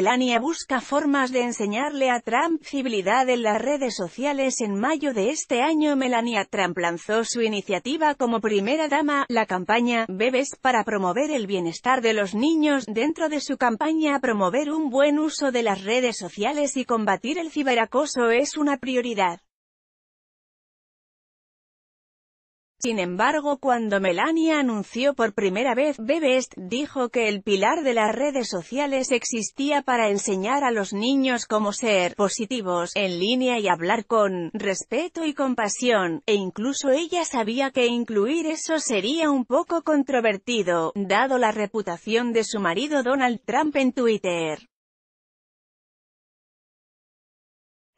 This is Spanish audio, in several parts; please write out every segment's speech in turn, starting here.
Melania busca formas de enseñarle a Trump civilidad en las redes sociales. En mayo de este año Melania Trump lanzó su iniciativa como primera dama, la campaña Bebes, para promover el bienestar de los niños. Dentro de su campaña promover un buen uso de las redes sociales y combatir el ciberacoso es una prioridad. Sin embargo cuando Melania anunció por primera vez Bebest, dijo que el pilar de las redes sociales existía para enseñar a los niños cómo ser positivos, en línea y hablar con respeto y compasión, e incluso ella sabía que incluir eso sería un poco controvertido, dado la reputación de su marido Donald Trump en Twitter.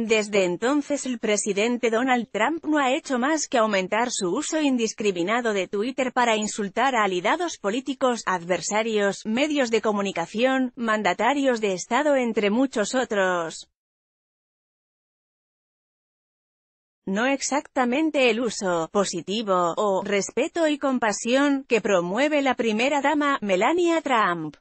Desde entonces el presidente Donald Trump no ha hecho más que aumentar su uso indiscriminado de Twitter para insultar a aliados políticos, adversarios, medios de comunicación, mandatarios de Estado entre muchos otros. no exactamente el uso positivo o respeto y compasión que promueve la primera dama, Melania Trump.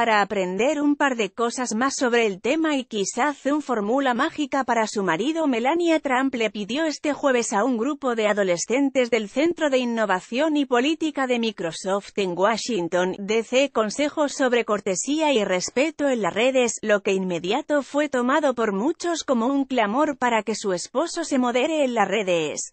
para aprender un par de cosas más sobre el tema y quizás un fórmula mágica para su marido Melania Trump le pidió este jueves a un grupo de adolescentes del Centro de Innovación y Política de Microsoft en Washington, DC consejos sobre cortesía y respeto en las redes, lo que inmediato fue tomado por muchos como un clamor para que su esposo se modere en las redes.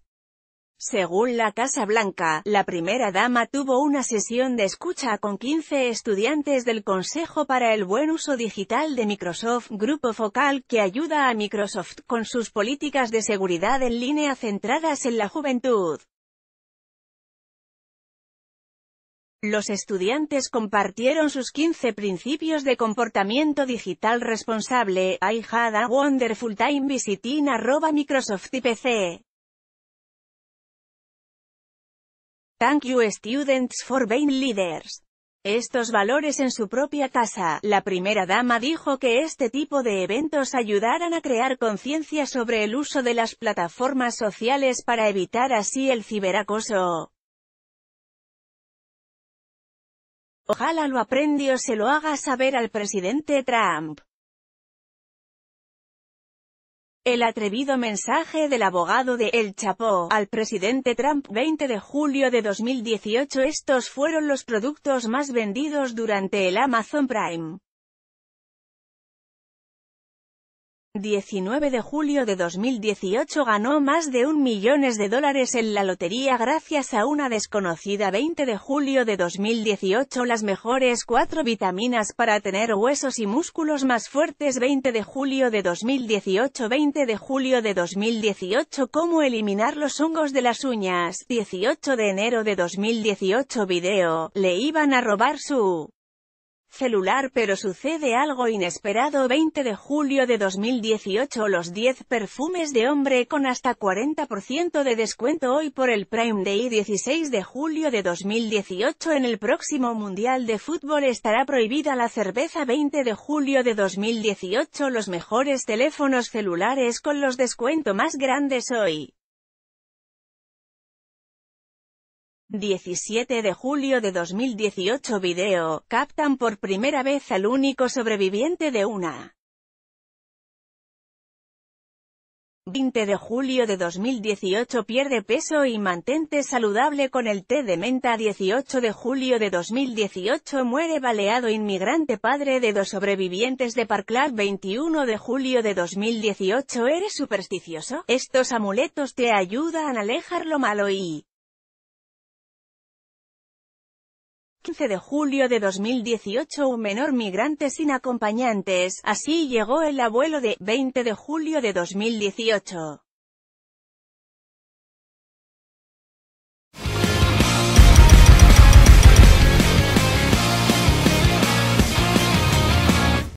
Según la Casa Blanca, la primera dama tuvo una sesión de escucha con 15 estudiantes del Consejo para el Buen Uso Digital de Microsoft, grupo focal que ayuda a Microsoft con sus políticas de seguridad en línea centradas en la juventud. Los estudiantes compartieron sus 15 principios de comportamiento digital responsable. time Thank you students for being leaders. Estos valores en su propia casa, la primera dama dijo que este tipo de eventos ayudaran a crear conciencia sobre el uso de las plataformas sociales para evitar así el ciberacoso. Ojalá lo aprendió se lo haga saber al presidente Trump. El atrevido mensaje del abogado de El Chapo al presidente Trump 20 de julio de 2018 Estos fueron los productos más vendidos durante el Amazon Prime. 19 de julio de 2018 ganó más de un millones de dólares en la lotería gracias a una desconocida 20 de julio de 2018 las mejores 4 vitaminas para tener huesos y músculos más fuertes 20 de julio de 2018 20 de julio de 2018 cómo eliminar los hongos de las uñas 18 de enero de 2018 video, le iban a robar su celular pero sucede algo inesperado 20 de julio de 2018 los 10 perfumes de hombre con hasta 40% de descuento hoy por el Prime Day 16 de julio de 2018 en el próximo Mundial de Fútbol estará prohibida la cerveza 20 de julio de 2018 los mejores teléfonos celulares con los descuentos más grandes hoy. 17 de julio de 2018 Video, captan por primera vez al único sobreviviente de una. 20 de julio de 2018 Pierde peso y mantente saludable con el té de menta 18 de julio de 2018 Muere baleado inmigrante padre de dos sobrevivientes de Parkland 21 de julio de 2018 ¿Eres supersticioso? Estos amuletos te ayudan a alejar lo malo y 15 de julio de 2018 un menor migrante sin acompañantes, así llegó el abuelo de 20 de julio de 2018.